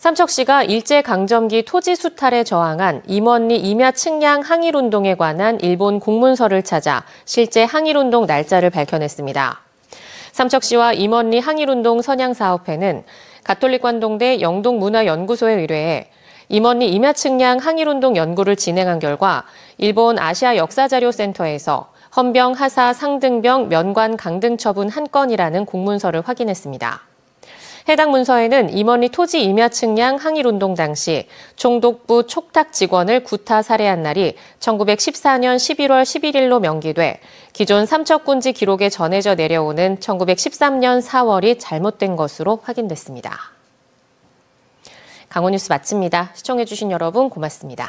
삼척시가 일제강점기 토지 수탈에 저항한 임원리 임야 측량 항일운동에 관한 일본 공문서를 찾아 실제 항일운동 날짜를 밝혀냈습니다. 삼척시와 임원리 항일운동 선양사업회는 가톨릭관동대 영동문화연구소에 의뢰해 임원리 임야 측량 항일운동 연구를 진행한 결과 일본 아시아 역사자료센터에서 헌병, 하사, 상등병, 면관, 강등 처분 한 건이라는 공문서를 확인했습니다. 해당 문서에는 임원이 토지 임야 측량 항일운동 당시 총독부 촉탁 직원을 구타 살해한 날이 1914년 11월 11일로 명기돼 기존 삼척군지 기록에 전해져 내려오는 1913년 4월이 잘못된 것으로 확인됐습니다. 강원 뉴스 마칩니다. 시청해주신 여러분 고맙습니다.